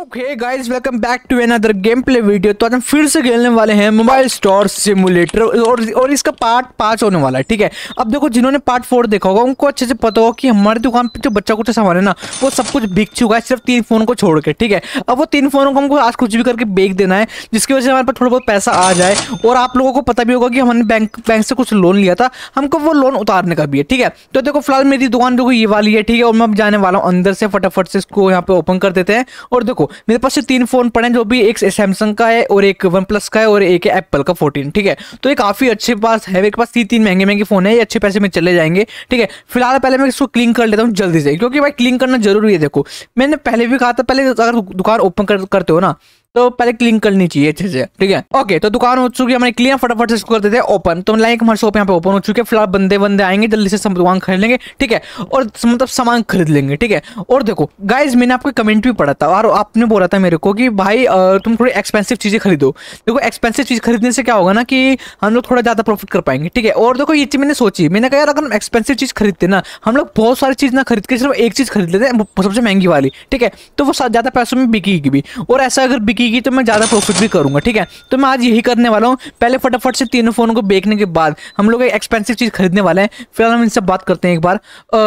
okay guys welcome back to another game play video तो आज हम फिर से खेलने वाले हैं मोबाइल स्टोर सिमुलेटर और और इसका पार्ट पाँच होने वाला है ठीक है अब देखो जिन्होंने पार्ट फोर देखा होगा उनको अच्छे से पता होगा कि हमारी दुकान पे जो बच्चा कुछ सामान है ना वो सब कुछ बिक चुका है सिर्फ तीन फ़ोन को छोड़ के ठीक है अब वो तीन फ़ोनों को हमको आज कुछ भी करके बेच देना है जिसकी वजह से हमारे पास थोड़ा बहुत पैसा आ जाए और आप लोगों को पता भी होगा कि हमने बैंक बैंक से कुछ लोन लिया था हमको वो लोन उतारने का भी है ठीक है तो देखो फिलहाल मेरी दुकान देखो ये वाली है ठीक है और मैं जाने वाला हूँ अंदर से फटाफट से इसको यहाँ पे ओपन कर देते हैं और और देखो मेरे पास ये तीन फोन पड़े हैं जो भी एक सैमसंग का है और एक वन प्लस का है और एक एप्पल का फोर्टीन ठीक है तो ये काफ़ी अच्छे पास है मेरे पास तीन तीन महंगे महंगे फोन है ये अच्छे पैसे में चले जाएंगे ठीक है फिलहाल पहले मैं इसको क्लीन कर लेता हूँ जल्दी से क्योंकि भाई क्लीन करना जरूरी है देखो मैंने पहले भी कहा था पहले अगर दुकान ओपन करते हो ना तो पहले क्लीन करनी चाहिए अच्छे से ठीक है ओके तो दुकान हो चुकी है हमारे क्लियर फटाफट से इसको कर देते हैं ओपन तो लाइक मतलब हमारे शॉप यहाँ पे ओपन हो चुकी है फिलहाल बंदे बंदे आएंगे जल्दी से सब दुकान खरीद लेंगे ठीक है और मतलब सामान खरीद लेंगे ठीक है और देखो गाइज मैंने आपको कमेंट भी पढ़ा था और आपने बोला था मेरे को कि भाई तुम थोड़ी एक्सपेंसिव चीज़ें खरीदो देखो एक्सपेंसिव चीज़ खरीदने से क्या होगा ना कि हम लोग थोड़ा ज़्यादा प्रॉफिट कर पाएंगे ठीक है और देखो ये चीज़ मैंने सोची मैंने कहा यार अगर हम एक्सपेंसिव चीज़ खरीदते ना हम लोग बहुत सारी चीज़ ना खरीद के सिर्फ एक चीज़ खरीद लेते हैं सबसे महंगी वाली ठीक है तो वो ज़्यादा पैसों में बिकेगी भी और ऐसा अगर बिके की, तो मैं ज़्यादा प्रॉफिट भी करूँगा ठीक है तो मैं आज यही करने वाला हूँ पहले फटाफट से तीनों फ़ोन को बेचने के बाद हम लोग एक एक्सपेंसिव चीज़ खरीदने वाले हैं फिलहाल हम इनसे बात करते हैं एक बार आ,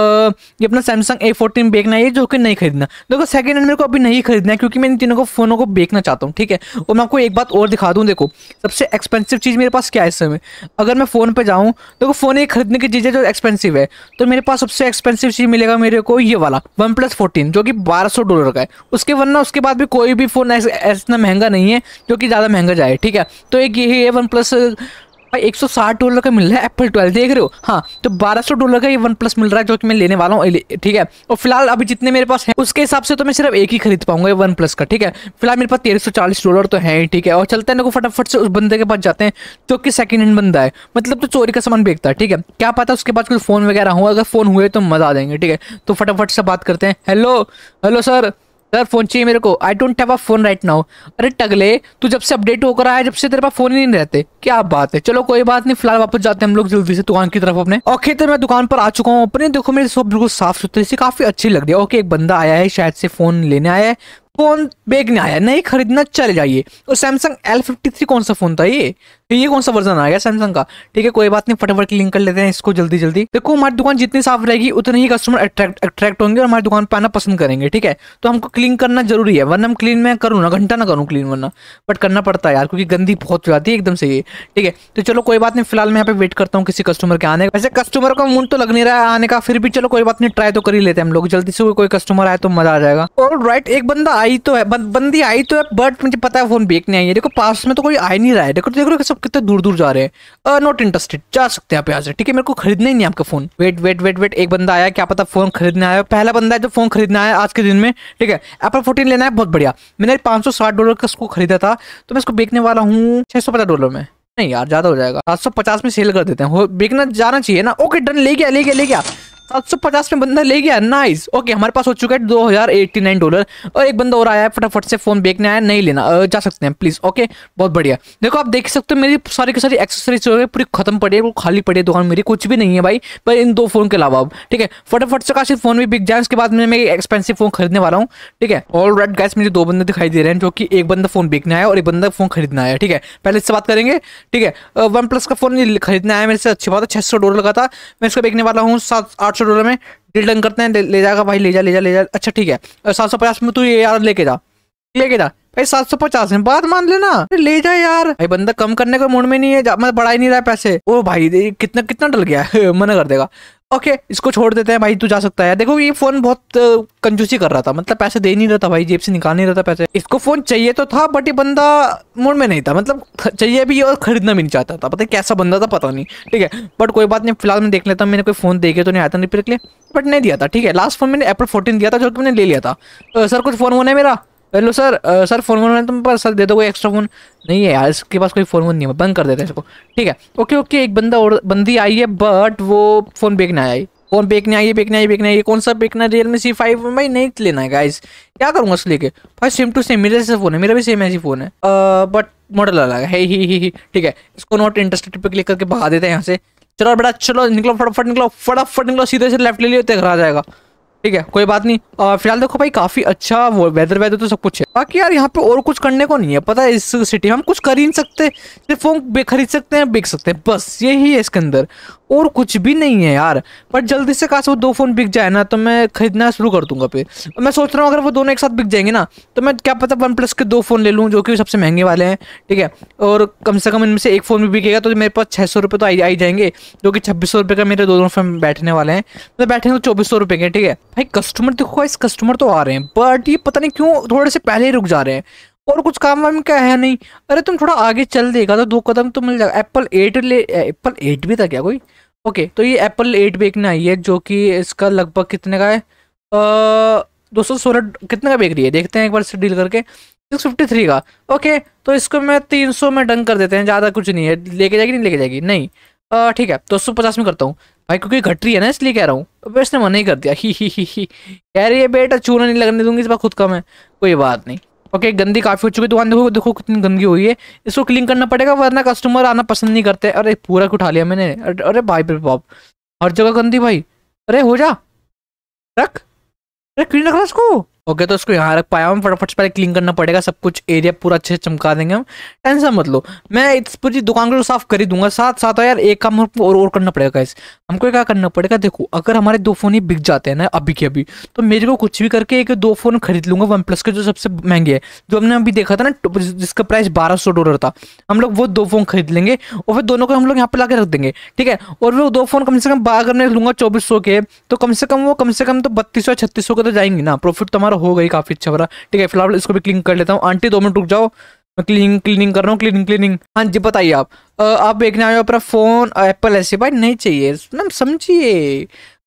ये अपना सैमसंग ए फोर्टीन बेचना है जो कि नहीं खरीदना देखो सेकेंड हैंड मेरे को अभी नहीं खरीदना है क्योंकि मैं इन तीनों को फ़ोनों को बेचना चाहता हूँ ठीक है और मैं आपको एक बात और दिखा दूँ देखो सबसे एक्सपेंसिव चीज़ मेरे पास क्या है इस समय अगर मैं फ़ोन पर जाऊँ देखो फ़ोन एक खरीदने की चीज़ है जो एक्सपेंसिव है तो मेरे पास सबसे एक्सपेंसिव चीज़ मिलेगा मेरे को ये वाला वन प्लस फोर्टीन जो कि बारह सौ डॉलर का है उसके वरना उसके बाद भी कोई भी फ़ोन इतना महंगा नहीं है जो कि ज़्यादा महंगा जाए ठीक है तो एक यही है वन प्लस भाई एक सौ साठ डॉलर का मिल रहा है एप्पल ट्वेल्व देख रहे हो हाँ तो बारह सौ डॉलर का ये वन प्लस मिल रहा है जो कि मैं लेने वाला हूँ ठीक है और फिलहाल अभी जितने मेरे पास है उसके हिसाब से तो मैं सिर्फ एक ही खरीद पाऊंगा ये वन प्लस का ठीक है फिलहाल मेरे पास तेरह सौ चालीस डॉलर तो है ही ठीक है और चलते हैं ना को फटाफट से उस बंदे के पास जाते हैं जो कि सेकंड हैंड बंदा है मतलब तो चोरी का सामान बेचता है ठीक है क्या पता उसके पास कोई फोन वगैरह हुआ अगर फोन हुए तो मजा आ जाएंगे ठीक है तो फटाफट से बात करते हैं hello hello sir sir phone चाहिए मेरे को I don't have a phone right now अरे टगले तू जब से अपडेट होकर आया जब से तेरे पास फोन ही नहीं रहते क्या बात है चलो कोई बात नहीं फिलहाल वापस जाते हैं हम लोग जल्दी से दुकान की तरफ अपने ओके तो मैं दुकान पर आ चुका हूँ अपने देखो मेरे सब बिल्कुल साफ सुथरी से काफी अच्छी लग रही है ओके एक बंदा आया है शायद से फोन लेने आया है फोन बेगने आया नहीं खरीदना चले जाइए और सैमसंग एल फिफ्टी थ्री कौन सा फोन था ये तो ये कौन सा वर्जन आ गया सैमसंग का ठीक है कोई बात नहीं फटाफट लिंक कर लेते हैं इसको जल्दी जल्दी देखो हमारी दुकान जितनी साफ रहेगी उतने ही कस्टमर अट्रैक्ट अट्रैक्ट होंगे और हमारी दुकान पर आना पसंद करेंगे ठीक है तो हमको क्लीन करना जरूरी है वरना हम क्लीन में करूँ ना घंटा ना करूँ क्लीन वरना बट करना पड़ता है यार क्योंकि गंदी बहुत हो जाती है एकदम से ये ठीक है तो चलो कोई बात नहीं फिलहाल मैं यहाँ पे वेट करता हूँ किसी कस्टमर के आने का वैसे कस्टमर का मूड तो लग नहीं रहा है आने का फिर भी चलो कोई बात नहीं ट्राई तो कर ही लेते हैं हम लोग जल्दी से कोई कस्टमर आए तो मजा आ जाएगा और राइट एक बंदा आई तो है बंदी आई तो है बट मुझे पता है फोन नहीं आई है देखो पास में तो कोई आ नहीं रहा है देखो देखो कितने दूर दूर जा रहे हैं नॉट इंटरेस्टेड जा सकते हैं आप यहाँ से ठीक है मेरे को खरीदना ही नहीं आपका phone wait wait wait wait एक बंदा आया क्या पता फोन खरीदने आया पहला बंदा है जो फोन खरीदने आया आज के दिन में ठीक है एप्पल फोर्टीन लेना है बहुत बढ़िया मैंने पांच डॉलर का उसको खरीदा था तो मैं इसको बेचने वाला हूँ छह डॉलर में नहीं यार ज़्यादा हो जाएगा सात सौ पचास में सेल कर देते हैं बेचना जाना चाहिए ना ओके डन ले गया ले गया ले गया सात सौ पचास में बंदा ले गया नाइस ओके हमारे पास हो चुका है दो हजार एट्टी नाइन डॉलर और एक बंदा और आया है फटाफट से फोन बेचने आया नहीं लेना जा सकते हैं प्लीज ओके बहुत बढ़िया देखो आप देख सकते हो मेरी सारी की सारी एक्सेसरीज जो है पूरी खत्म पड़ी है वो खाली पड़ी है दुकान मेरी कुछ भी नहीं है भाई पर इन दो फोन के अलावा अब ठीक है फटाफट से काशी फोन भी बिक जाए उसके बाद में मैं एक्सपेंसिव फोन खरीदने वाला हूँ ठीक है ऑल राइट गैस मुझे दो बंदे दिखाई दे रहे हैं जो कि एक बंदा फोन बेचने आया और एक बंदा फोन खरीदना आया ठीक है पहले इससे बात करेंगे ठीक है वन प्लस का फोन खरीदना आया मेरे से अच्छी बात है छह सौ डॉलर लगा था मैं इसको बेचने वाला हूँ सात आठ डॉलर में डील डन करते हैं ले, ले जाएगा भाई ले जा ले जा ले जा अच्छा ठीक है सात सौ पचास में तू ये यार लेके जा लेके जा भाई सात सौ पचास में बात मान लेना ले जा यार भाई बंदा कम करने का मूड में नहीं है मतलब बढ़ा ही नहीं रहा है पैसे ओ भाई कितना कितना डल गया मना कर देगा ओके इसको छोड़ देते हैं भाई तू जा सकता है देखो ये फोन बहुत कंजूसी कर रहा था मतलब पैसे दे नहीं रहा था भाई जेब से निकाल नहीं रहा था पैसे इसको फोन चाहिए तो था बट ये बंदा मूड में नहीं था मतलब चाहिए भी और खरीदना भी नहीं चाहता था पता कैसा बंदा था पता नहीं ठीक है बट कोई बात नहीं फिलहाल मैं देख लेता हूँ मैंने कोई फोन देखे तो नहीं आया था रिपेयर बट नहीं दिया था ठीक है लास्ट फोन मैंने एप्पल फोर्टीन दिया था जो कि मैंने ले लिया था सर कुछ फोन होना है मेरा हेलो तो सर सर फ़ोन वोन तुम पर सर दे दो कोई एक्स्ट्रा फ़ोन नहीं है यार इसके पास कोई फ़ोन वोन नहीं है बंद कर देते हैं इसको ठीक है ओके ओके एक बंदा और बंदी आई है बट वो फ़ोन बेचने आया है फोन बेचने आई है बेचने आई बेकने आई कौन सा बेकना है रियलमी सी फाइव भाई नहीं लेना है गाइज क्या करूँगा उस लेके भाई सेम टू सेम मेरे जैसे फ़ोन है मेरा भी सेम ऐसी फ़ोन है बट मॉडल अलग है ही ही ही ठीक है इसको नॉट इंटरेस्टेड पे क्लिक करके भगा देते हैं यहाँ से चलो बेटा चलो निकलो फटाफट निकलो फटाफट निकलो सीधे से लेफ्ट ले लियो तेरा आ जाएगा ठीक है कोई बात नहीं फिलहाल देखो भाई काफी अच्छा वो वेदर वेदर तो सब कुछ है बाकी यार यहाँ पे और कुछ करने को नहीं है पता है इस सिटी में हम कुछ कर ही नहीं सकते सिर्फ फोन खरीद सकते हैं बेच सकते हैं बस यही है इसके अंदर और कुछ भी नहीं है यार बट जल्दी से काश वो दो फ़ोन बिक जाए ना तो मैं खरीदना शुरू कर दूंगा फिर मैं सोच रहा हूँ अगर वो दोनों एक साथ बिक जाएंगे ना तो मैं क्या पता वन प्लस के दो फ़ोन ले लूँ जो कि सबसे महंगे वाले हैं ठीक है और कम से कम इनमें से एक फ़ोन भी बिकेगा तो मेरे पास छः सौ रुपये तो आई जाएंगे जो कि छब्बीस सौ रुपये का मेरे दोनों फ़ोन बैठने वाले हैं मैं बैठेंगे तो चौबीस सौ के ठीक है भाई कस्टमर देखो इस कस्टमर तो आ रहे हैं बट ये पता नहीं क्यों थोड़े से पहले ही रुक जा रहे हैं और कुछ काम वाम क्या है नहीं अरे तुम थोड़ा आगे चल देगा तो दो कदम तो मिल जाएगा एप्पल एट ले एप्पल एट भी था क्या कोई ओके तो ये एप्पल एट बेक ने आई है जो कि इसका लगभग कितने का है दो सौ सोलह कितने का बेक रही है देखते हैं एक बार से डील करके सिक्स फिफ्टी थ्री का ओके तो इसको मैं तीन सौ में डन कर देते हैं ज़्यादा कुछ नहीं है लेके जाएगी नहीं लेके जाएगी नहीं ठीक है दो सौ पचास में करता हूँ भाई क्योंकि घट रही है ना इसलिए कह रहा हूँ इसने मना ही कर दिया ही ही ही ही कह रही है बेटा चूना नहीं लगने दूंगी इस बार खुद कम है कोई बात नहीं ओके गंदी काफ़ी हो चुकी है दुकान तो देखो देखो कितनी गंदी हुई है इसको क्लीन करना पड़ेगा वरना कस्टमर आना पसंद नहीं करते अरे पूरा उठा लिया मैंने अरे भाई बाप हर जगह गंदी भाई अरे हो जा रख अरे क्लीन रखना इसको ओके तो उसको यहाँ रख पाया हम फटाफट से पहले क्लीन करना पड़ेगा सब कुछ एरिया पूरा अच्छे से चमका देंगे हम टेंशन मत लो मैं इस पूरी दुकान को तो साफ कर ही दूंगा साथ साथ यार एक काम और और करना पड़ेगा इस हमको क्या करना पड़ेगा देखो अगर हमारे दो फोन ही बिक जाते हैं ना अभी के अभी तो मेरे को कुछ भी करके एक दो फोन खरीद लूंगा वन प्लस के जो सबसे महंगे है जो हमने अभी देखा था ना तो जिसका प्राइस बारह सौ डॉलर था हम लोग वो दो फोन खरीद लेंगे और फिर दोनों को हम लोग यहाँ पे ला रख देंगे ठीक है और वो दो फोन कम से कम अगर मैं लूंगा चौबीस के तो कम से कम वो कम से कम तो बत्तीस सौ छत्तीस सौ के तो जाएंगे ना प्रॉफिट तो हमारा हमारा हो गई काफ़ी अच्छा वाला ठीक है फिलहाल इसको भी क्लीन कर लेता हूँ आंटी दो मिनट रुक जाओ मैं क्लीनिंग क्लीनिंग कर रहा हूँ क्लीनिंग क्लीनिंग हाँ जी बताइए आप आप देखने आए हो अपना फ़ोन एप्पल ऐसे भाई नहीं चाहिए मैम समझिए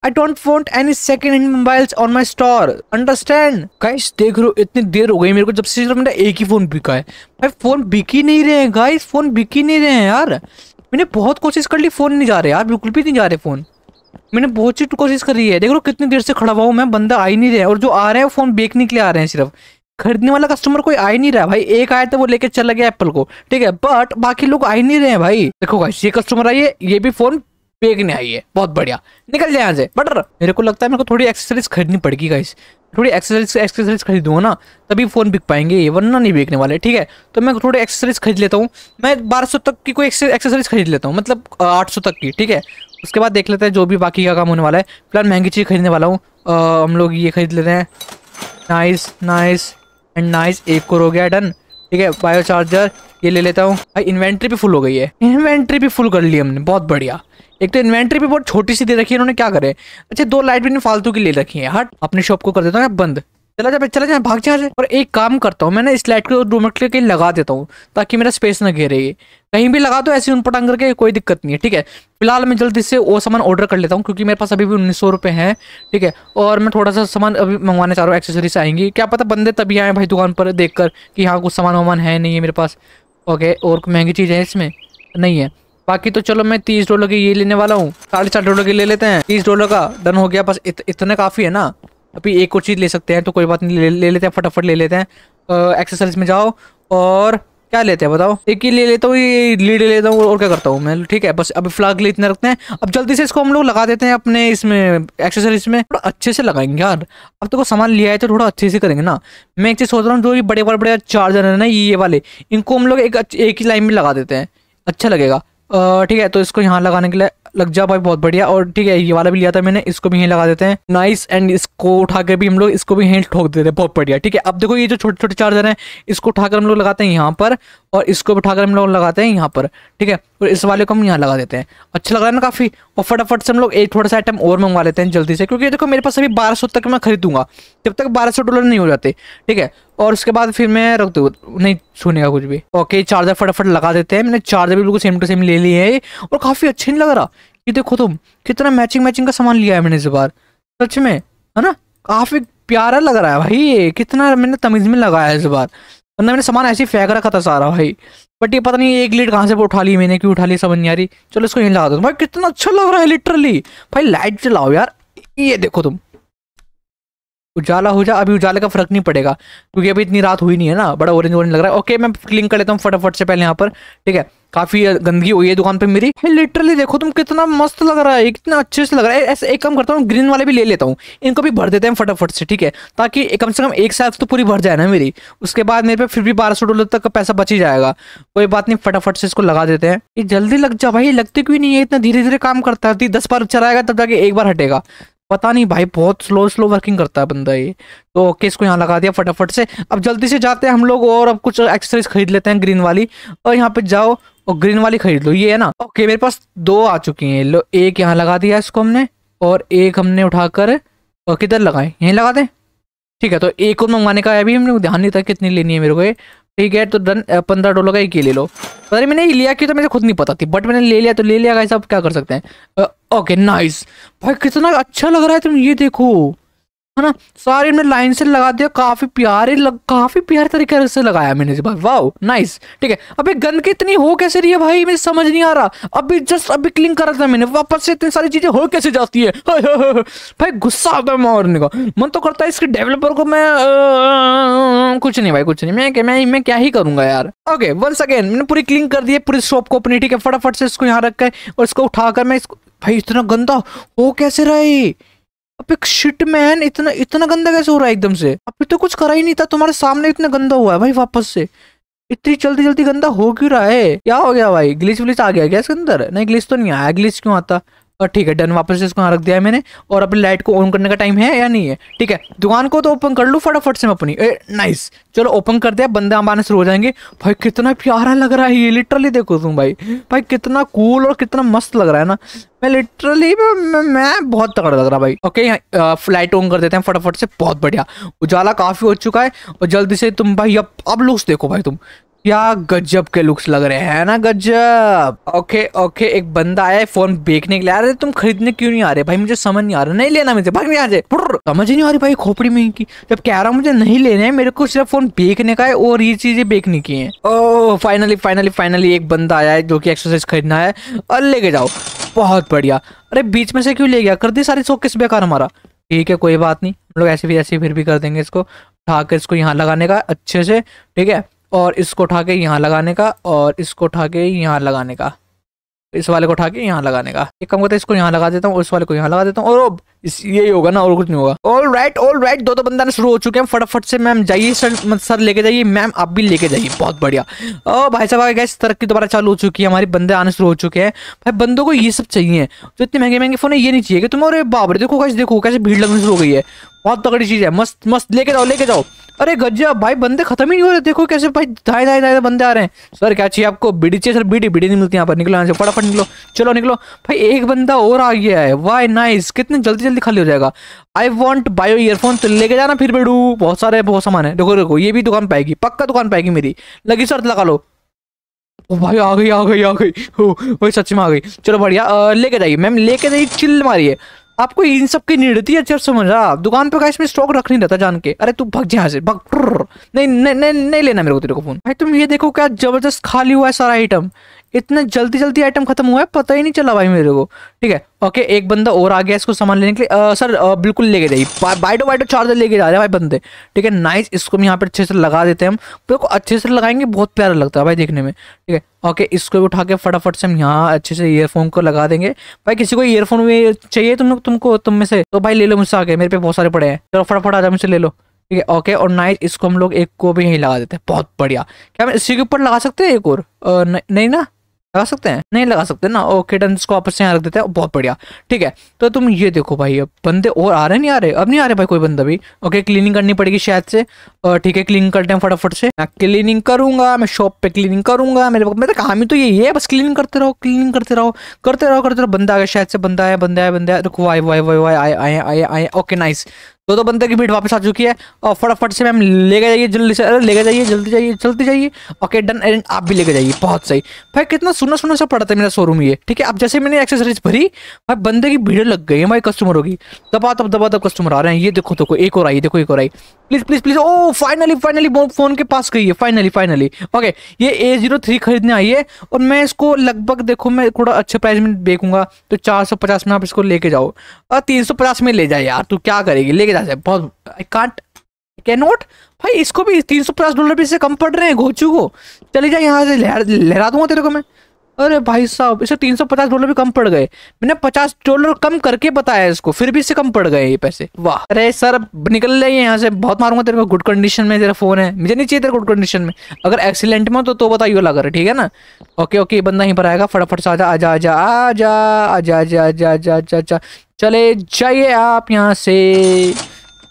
I don't want any second hand mobiles on my store understand guys देख रहे हो इतनी देर हो गई मेरे को जब से मैंने एक ही फ़ोन बिका है भाई फ़ोन बिक ही नहीं रहे हैं गाइस फ़ोन बिक ही नहीं रहे हैं यार मैंने बहुत कोशिश कर ली फ़ोन नहीं जा रहे यार बिल्कुल भी नहीं जा रहे फ़ोन मैंने बहुत सी कोशिश करी है देख लो कितनी देर से खड़ा हुआ हूँ मैं बंदा आ ही नहीं रहा और जो आ रहे हैं फ़ोन बेचने के लिए आ रहे हैं सिर्फ खरीदने वाला कस्टमर कोई आ ही नहीं रहा भाई एक आया था तो वो लेके चला गया एप्पल को ठीक है बट बाकी लोग आ ही नहीं रहे हैं भाई देखो भाई ये कस्टमर आई है ये भी फोन बेचने आई है बहुत बढ़िया निकल जाए यहाँ से बटर मेरे को लगता है मेरे को थोड़ी एक्सेसरीज खरीदनी पड़ेगी गाइस थोड़ी एक्सेसरीज एक्सेसरीज खरीदूँगा ना तभी फ़ोन बिक पाएंगे ये वरना नहीं बिकने वाले ठीक है तो मैं थोड़ी एक्सेसरीज खरीद लेता हूँ मैं बारह सौ तक की कोई एक्सेसरीज खरीद लेता हूँ मतलब आठ सौ तक की ठीक है उसके बाद देख लेते हैं जो भी बाकी का काम होने वाला है फिलहाल महंगी चीज़ खरीदने वाला हूँ हम लोग ये खरीद लेते हैं नाइस नाइस एंड नाइस एक करोड़ हो गया डन ठीक है बायो चार्जर ये ले लेता हूँ भाई इन्वेंट्री भी फुल हो गई है इन्वेंट्री भी फुल कर ली हमने बहुत बढ़िया एक तो इन्वेंट्री भी बहुत छोटी सी दे रखी है उन्होंने क्या करे अच्छा दो लाइट भी फालतू की ले रखी है हट अपने शॉप को कर देता हूँ बंद चला जाए चला जाए भाग जाए और एक काम करता हूँ मैं ना इस लाइट को डोमेट के लगा देता हूँ ताकि मेरा स्पेस ना घेरे कहीं भी लगा दो ऐसे उन पटांग करके कोई दिक्कत नहीं है ठीक है फिलहाल मैं जल्दी से वो सामान ऑर्डर कर लेता हूँ क्योंकि मेरे पास अभी भी उन्नीस सौ हैं ठीक है और मैं थोड़ा सा सामान अभी मंगवाने चाह रहा हूँ एक्सेसरीज आएंगी क्या पता बंदे तभी आए भाई दुकान पर देख कर कि हाँ कुछ सामान वामान है नहीं है मेरे पास ओके और महंगी चीज़ है इसमें नहीं है बाकी तो चलो मैं तीस डॉलर की ये लेने वाला हूँ साढ़े चार डॉलर की ले लेते हैं तीस डॉलर का डन हो गया बस इत, इतना काफ़ी है ना अभी एक और चीज़ ले सकते हैं तो कोई बात नहीं ले, ले लेते हैं फटाफट ले लेते हैं एक्सरसाइज में जाओ और क्या लेते हैं बताओ एक ही ले लेता हूँ ये लीडे लेता हूँ और क्या करता हूँ मैं ठीक है बस अब फ्लाग लिए इतना रखते हैं अब जल्दी से इसको हम लोग लगा देते हैं अपने इसमें एक्सेसरीज में थोड़ा अच्छे से लगाएंगे यार अब तो सामान लिया है तो थोड़ा अच्छे से करेंगे ना मैं एक चीज़ सोच रहा हूँ जो ये बड़े बड़े बड़े चार्जर है ना ये वाले इनको हम लोग एक एक ही लाइन में लगा देते हैं अच्छा लगेगा ठीक है तो इसको यहाँ लगाने के लिए लग जा भाई बहुत बढ़िया और ठीक है ये वाला भी लिया था मैंने इसको भी यहीं लगा देते हैं नाइस एंड इसको उठा के भी हम लोग इसको भी यहीं ठोक देते हैं बहुत बढ़िया ठीक है अब देखो ये जो छोटे छोटे चार्जर हैं इसको उठाकर हम लोग लगाते हैं यहाँ पर और इसको बिठाकर हम लोग लगाते हैं यहाँ पर ठीक है और इस वाले को हम यहाँ लगा देते हैं अच्छा लग रहा है ना काफ़ी और फटाफट से हम लोग एक थोड़ा सा आइटम और मंगवा लेते हैं जल्दी से क्योंकि देखो मेरे पास अभी बारह तक मैं खरीदूंगा जब तक बारह डॉलर नहीं हो जाते ठीक है और उसके बाद फिर मैं रख दूँ नहीं छूने का कुछ भी ओके चार्जर फटाफट लगा देते हैं मैंने चार्जर भी बिल्कुल सेम टू सेम ले लिए है और काफ़ी अच्छे नहीं लग रहा कि देखो तुम कितना मैचिंग मैचिंग का सामान लिया है मैंने इस बार सच में है ना काफ़ी प्यारा लग रहा है भाई ये कितना मैंने तमीज़ में लगाया है इस बार वरना मैंने सामान ऐसे फेंक रखा था सारा भाई बट ये पता नहीं एक लीड कहाँ से उठा ली मैंने क्यों उठा ली समझ नहीं आ रही चलो इसको यहीं लगा दो भाई कितना अच्छा लग रहा है लिटरली भाई लाइट चलाओ यार ये देखो तुम उजाला हो जा अभी उजाला का फर्क नहीं पड़ेगा क्योंकि अभी इतनी रात हुई नहीं है ना बड़ा ऑरेंज ऑरेंज लग रहा है ओके मैं क्लिंक कर लेता हूँ फटाफट से पहले यहाँ पर ठीक है काफी गंदगी हुई है दुकान पे मेरी लिटरली देखो तुम कितना मस्त लग रहा है कितना अच्छे से लग रहा है ऐसे एक काम करता हूँ ग्रीन वाले भी ले लेता हूँ इनको भी भर देते हैं फटाफट से ठीक है ताकि कम से कम एक साल तो पूरी भर जाए ना मेरी उसके बाद मेरे पे फिर भी बारह सौ डॉलर तक का पैसा बच ही जाएगा कोई बात नहीं फटाफट से इसको लगा देते हैं ये जल्दी लग जा भाई लगते क्यों नहीं है इतना धीरे धीरे काम करता है दस बार चलाएगा तब जाके एक बार हटेगा पता नहीं भाई बहुत स्लो स्लो वर्किंग करता है बंदा ये तो ओके इसको यहाँ लगा दिया फटाफट से अब जल्दी से जाते हैं हम लोग और अब कुछ एक्सेसरीज खरीद लेते हैं ग्रीन वाली और यहाँ पे जाओ और ग्रीन वाली खरीद लो ये है ना ओके मेरे पास दो आ चुकी हैं लो एक यहाँ लगा दिया इसको हमने और एक हमने उठाकर और किधर लगाए यहीं लगा दें ठीक है तो एक और मंगवाने का अभी हमने ध्यान नहीं था कितनी लेनी है मेरे को ये ठीक है तो डन पंद्रह डॉलर का एक ही ले लो अरे मैंने ये लिया क्यों तो मुझे खुद नहीं पता थी बट मैंने ले लिया तो ले लिया गाइस अब क्या कर सकते हैं ओके नाइस भाई कितना अच्छा लग रहा है तुम ये देखो है ना सारे इन्होंने लाइन से लगा दिया काफी प्यारे लग, काफी प्यारे तरीके से लगाया मैंने भाई वाओ नाइस ठीक है अबे गंदगी इतनी हो कैसे रही है भाई मुझे समझ नहीं आ रहा अभी जस्ट अभी क्लीन करा था मैंने वापस से इतनी सारी चीजें हो कैसे जाती है हाय हाय भाई गुस्सा आता है मारने का मन तो करता है इसके डेवलपर को मैं कुछ नहीं भाई कुछ नहीं मैं मैं मैं क्या ही करूंगा यार ओके वंस अगेन मैंने पूरी क्लीन कर दी है पूरी शॉप को अपनी ठीक है फटाफट से इसको यहाँ रख के और इसको उठाकर मैं इसको भाई इतना गंदा हो कैसे रहा है अबे शिट मैन इतना इतना गंदा कैसे हो रहा है एकदम से अभी तो कुछ करा ही नहीं था तुम्हारे सामने इतना गंदा हुआ है भाई वापस से इतनी जल्दी जल्दी गंदा हो क्यों रहा है क्या हो गया भाई ग्लिच व्लिच आ गया क्या इसके अंदर नहीं ग्लिच तो नहीं आया ग्लिच क्यों आता और ठीक है डन वापस इसको यहाँ रख दिया है मैंने और अपनी लाइट को ऑन करने का टाइम है या नहीं है ठीक है दुकान को तो ओपन कर लूँ फटाफट से मैं अपनी ए नाइस चलो ओपन कर दिया बंदे आने शुरू हो जाएंगे भाई कितना प्यारा लग रहा है ये लिटरली देखो तुम भाई भाई कितना कूल और कितना मस्त लग रहा है ना मैं लिटरली मैं बहुत तगड़ा लग रहा भाई ओके फ्लाइट ऑन कर देते हैं फटाफट से बहुत बढ़िया उजाला काफ़ी हो चुका है और जल्दी से तुम भाई अब अब लुक्स देखो भाई तुम क्या गजब के लुक्स लग रहे हैं ना गजब ओके ओके एक बंदा आया फोन बेचने के लिए आ रहे तुम खरीदने क्यों नहीं आ रहे भाई मुझे समझ नहीं आ रहा नहीं लेना मुझे भाग आ जाए समझ नहीं आ रही भाई खोपड़ी में की जब कह रहा मुझे नहीं लेने मेरे को सिर्फ फोन बेचने का है और ये चीजें बेचने की है ओ फाइनली फाइनली फाइनली एक बंदा आया है जो की एक्सरसाइज खरीदना है और लेके जाओ बहुत बढ़िया अरे बीच में से क्यों ले गया कर दी सारी सो किस बेकार हमारा ठीक है कोई बात नहीं हम लोग ऐसे भी ऐसे फिर भी कर देंगे इसको उठा कर इसको यहाँ लगाने का अच्छे से ठीक है और इसको उठा के यहाँ लगाने का और इसको उठा के यहाँ लगाने का इस वाले को उठा के यहाँ लगाने का एक कम करते इसको यहाँ लगा देता हूँ इस वाले को यहाँ लगा देता हूँ और इस यही होगा ना और कुछ नहीं होगा ऑल राइट ऑल राइट दो दो तो बंदा शुरू हो चुके हैं फटाफट से मैम जाइए सर सर लेके जाइए मैम आप भी लेके जाइए बहुत बढ़िया ओ भाई साहब गए तरक्की दोबारा चालू हो चुकी है हमारे बंदे आने शुरू हो चुके हैं भाई बंदों को ये सब चाहिए जो इतने महंगे महंगे फोन है ये नहीं चाहिए तुम्हें अरे बाबरे देखो कैसे देखो कैसे भीड़ लगनी शुरू हो गई है बहुत तगड़ी चीज है मस्त मस्त लेके जाओ लेके जाओ अरे गज्जा भाई बंदे खत्म ही नहीं हो रहे देखो कैसे भाई ढाई ढाई ढाई बंदे आ रहे हैं सर क्या चाहिए आपको बीडी चाहिए सर बीडी बीडी नहीं मिलती यहाँ पर निकलो यहाँ से फटाफट निकलो चलो निकलो भाई एक बंदा और आ गया है वाई नाइस कितने जल्दी जल्दी खाली हो जाएगा आई वॉन्ट बायो ईयरफोन तो लेके जाना फिर बेडू बहुत सारे बहुत सामान है देखो देखो ये भी दुकान पाएगी पक्का दुकान पाएगी मेरी लगी सर लगा लो ओ भाई आ गई आ गई आ गई भाई सच में आ गई चलो बढ़िया लेके जाइए मैम लेके जाइए चिल्ल मारिए आपको इन सब की नीड थी अच्छा रहा दुकान पे इसमें स्टॉक रख नहीं रहता जान के अरे तू भग जा से भग नहीं नहीं नहीं लेना मेरे को तेरे को फोन भाई तुम ये देखो क्या जबरदस्त खाली हुआ है सारा आइटम इतना जल्दी जल्दी आइटम खत्म हुआ है पता ही नहीं चला भाई मेरे को ठीक है ओके एक बंदा और आ गया इसको सामान लेने के लिए आ, सर आ, बिल्कुल लेके जाइए बाइटो बाइटो चार्जर लेके जा रहे हैं भाई बंदे ठीक है नाइस इसको भी यहाँ पर अच्छे से लगा देते हैं हम बिल्कुल अच्छे से लगाएंगे बहुत प्यारा लगता है भाई देखने में ठीक है ओके इसको भी उठा के फटाफट से हम यहाँ अच्छे से ईयरफोन को लगा देंगे भाई किसी को ईयरफोन चाहिए तुम लोग तुमको तुम में से तो भाई ले लो मुझसे आगे मेरे पे बहुत सारे पड़े हैं चलो फटाफट आ जाओ मुझसे ले लो ठीक है ओके और नाइस इसको हम लोग एक को भी यहीं लगा देते हैं बहुत बढ़िया क्या हम इसी के ऊपर लगा सकते हैं एक और नहीं ना लगा सकते हैं नहीं लगा सकते ना ओके डन इसको आपस यहाँ रख देते हैं बहुत बढ़िया ठीक है तो तुम ये देखो भाई अब बंदे और आ रहे नहीं आ रहे अब नहीं आ रहे भाई कोई बंदा भी ओके क्लीनिंग करनी पड़ेगी शायद से ठीक है क्लीनिंग करते हैं फटाफट से मैं क्लीनिंग करूंगा मैं शॉप पे क्लीनिंग करूंगा मेरे मेरा काम ही तो यही है बस क्लीनिंग करते रहो क्लीनिंग करते रहो करते रहो करते रहो बंदा आ गया शायद से बंदा आया बंदा आया बंदा आया देखो वाई वाई वाई वाई आए आए आए आए ओके नाइस दो दो बंदे की भीड़ वापस आ चुकी है और फटाफट से मैम लेके जाइए जल्दी से अरे लेके जाइए जल्दी जाइए चलती जाइए ओके डन एंड आप भी लेके जाइए बहुत सही भाई कितना सुना सुना सा पड़ता है मेरा शोरूम ये ठीक है अब जैसे मैंने एक्सेसरीज भरी भाई बंदे की भीड़ लग गई है भाई कस्टमरों की दबा तब दबा तब कस्टमर आ रहे हैं ये देखो देखो एक और आई देखो एक और आई प्लीज प्लीज प्लीज ओ फाइनली फाइनली फोन के पास गई है फाइनली फाइनली ओके ये ए जीरो थ्री खरीदने आई है और मैं इसको लगभग देखो मैं थोड़ा अच्छे प्राइस में देखूंगा तो चार सौ पचास में आप इसको लेके जाओ और तीन सौ पचास में ले जाए यार तू क्या करेगी लेके है बहुत आई कांट कैन नॉट भाई इसको भी तीन सौ पचास डॉलर भी इससे कम पड़ रहे हैं घोचू को चले जाए यहाँ से लहरा दूंगा तेरे को मैं अरे भाई साहब इसे तीन सौ पचास डॉलर भी कम पड़ गए मैंने पचास डॉलर कम करके बताया इसको फिर भी इसे कम पड़ गए ये पैसे वाह अरे सर निकल निकल जाइए यहाँ से बहुत मारूंगा तेरे को गुड कंडीशन में तेरा फोन है मुझे नहीं चाहिए तेरा गुड कंडीशन में अगर एक्सीडेंट में तो तो बताइए लगा रहा ठीक है ना ओके ओके बंदा ही पर आएगा फटाफट से आजा आजा आजा आजा आजा आजा आजा जा आजा जा चले जाइए आप यहाँ से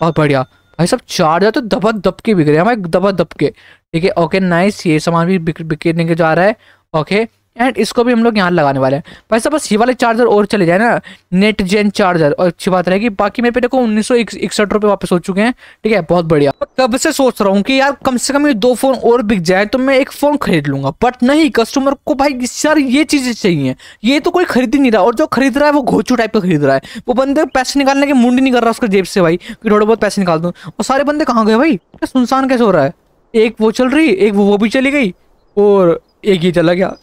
बहुत बढ़िया भाई सब चार्जर तो दबा दब के बिक रहे हैं हमारे दबा दब के ठीक है ओके नाइस ये सामान भी बिकने के जा रहा है ओके एंड इसको भी हम लोग यहाँ लगाने वाले हैं भाई साहब बस ये वाले चार्जर और चले जाए ना नेट जेन चार्जर और अच्छी बात रहेगी बाकी मेरे पे देखो उन्नीस सौ इकसठ रुपये वापस हो चुके हैं ठीक है बहुत बढ़िया कब से सोच रहा हूँ कि यार कम से कम ये दो फोन और बिक जाए तो मैं एक फोन खरीद लूंगा बट नहीं कस्टमर को भाई यार ये चीजें चाहिए ये तो कोई खरीद ही नहीं रहा और जो खरीद रहा है वो घोचू टाइप का खरीद रहा है वो बंदे पैसे निकालने की मुंड नहीं कर रहा उसके जेब से भाई कि थोड़े बहुत पैसे निकाल दूँ और सारे बंदे कहाँ गए भाई सुनसान कैसे हो रहा है एक वो चल रही एक वो वो भी चली गई और एक ही चला गया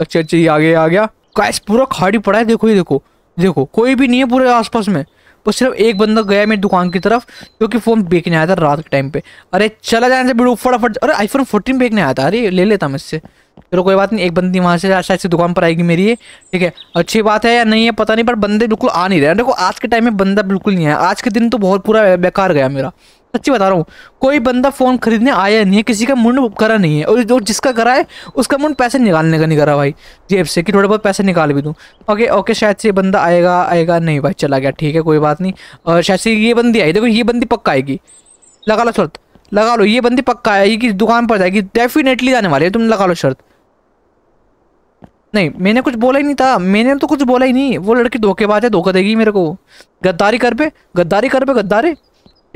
अच्छा अच्छा ये आ गया आ गया कैश पूरा खाड़ी पड़ा है देखो ये देखो देखो कोई भी नहीं है पूरे आसपास में बस सिर्फ एक बंदा गया मेरी दुकान की तरफ क्योंकि फ़ोन बेचने आया था रात के टाइम पे अरे चला जाने से बिड़ू फटाफट अरे आईफोन फोर्टीन बेचने आया था अरे ले लेता मैं इससे चलो कोई बात नहीं एक बंदी वहाँ से ऐसा ऐसी दुकान पर आएगी मेरी ठीक है अच्छी बात है या नहीं है पता नहीं पर बंदे बिल्कुल आ नहीं रहे देखो आज के टाइम में बंदा बिल्कुल नहीं आया आज के दिन तो बहुत पूरा बेकार गया मेरा सच्ची बता रहा हूँ कोई बंदा फ़ोन खरीदने आया नहीं है किसी का मुंड करा नहीं है और जो जिसका करा है उसका मुंड पैसे निकालने का नहीं करा भाई जेब से कि थोड़े बहुत पैसे निकाल भी दूँ ओके ओके शायद से बंदा आएगा आएगा नहीं भाई चला गया ठीक है कोई बात नहीं और शायद से ये बंदी आई देखो ये बंदी पक्का आएगी लगा लो शर्त लगा लो ये बंदी पक्का आएगी दुकान पर जाएगी डेफिनेटली जाने वाली है तुम लगा लो शर्त नहीं मैंने कुछ बोला ही नहीं था मैंने तो कुछ बोला ही नहीं वो लड़की धोखेबाज है धोखा देगी मेरे को गद्दारी कर पे गद्दारी कर पे गद्दारी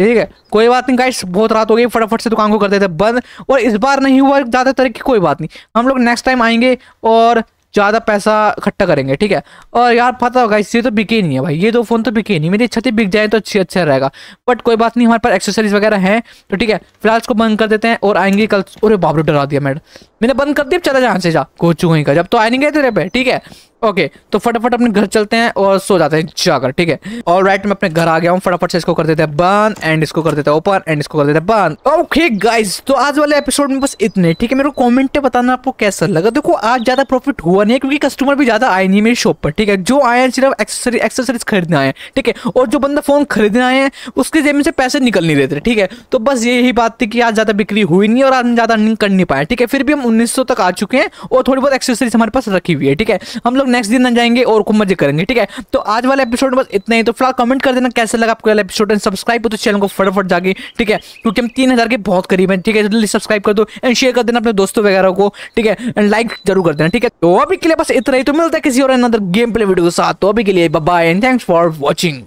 ठीक है कोई बात नहीं गाइस बहुत रात हो गई फटाफट से दुकान तो को कर देते बंद और इस बार नहीं हुआ ज़्यादातर की कोई बात नहीं हम लोग नेक्स्ट टाइम आएंगे और ज़्यादा पैसा इकट्ठा करेंगे ठीक है और यार पता होगा इससे तो बिके नहीं है भाई ये दो फ़ोन तो बिके नहीं मेरी छतें बिक जाए तो अच्छी अच्छा रहेगा बट कोई बात नहीं हमारे पास एक्सेसरीज वगैरह हैं तो ठीक है फिलहाल इसको बंद कर देते हैं और आएंगे कल अरे बाबरू डरा दिया मैडम मैंने बंद कर दिया चला जहाँ से जा कोचू वहीं का जब तो आए नहीं गए तेरे पे ठीक है ओके तो फटाफट अपने घर चलते हैं और सो जाते हैं जाकर ठीक है और राइट मैं अपने घर आ गया हूँ फटाफट से इसको कर देते हैं बंद एंड इसको कर देते हैं ओपन एंड इसको कर देते हैं बंद ओके गाइस तो आज वाले एपिसोड में बस इतने ठीक है मेरे को कॉमेंट पे बताना आपको कैसा लगा देखो आज ज्यादा प्रॉफिट हुआ नहीं है क्योंकि कस्टमर भी ज्यादा आए नहीं मेरी शॉप पर ठीक है जो आए हैं सिर्फ एक्सेसरी एक्सेसरीज खरीदने आए हैं ठीक है और जो बंदा फोन खरीदने आए हैं उसके जेब में से पैसे निकल नहीं देते ठीक है तो बस यही बात थी कि आज ज्यादा बिक्री हुई नहीं और आज ज्यादा अर्निंग कर नहीं पाया ठीक है फिर भी हम 1900 तक आ चुके हैं और थोड़ी बहुत एक्सेसरीज हमारे पास रखी हुई है ठीक है हम लोग नेक्स्ट दिन जाएंगे और खूब मजे करेंगे ठीक है तो आज वाला एपिसोड बस इतना ही तो फिलहाल कमेंट कर देना कैसे लगा आपको वाला एपिसोड एंड सब्सक्राइब हो तो चैनल को फटाफट जाएगी ठीक है क्योंकि हम तीन हज़ार के बहुत करीब हैं ठीक है जल्दी सब्सक्राइब कर दो एंड शेयर कर देना अपने दोस्तों वगैरह को ठीक है एंड लाइक जरूर कर देना ठीक है तो अभी के लिए बस इतना ही तो मिलता है किसी और अंदर गेम प्ले वीडियो के साथ तो अभी के लिए bye and thanks for watching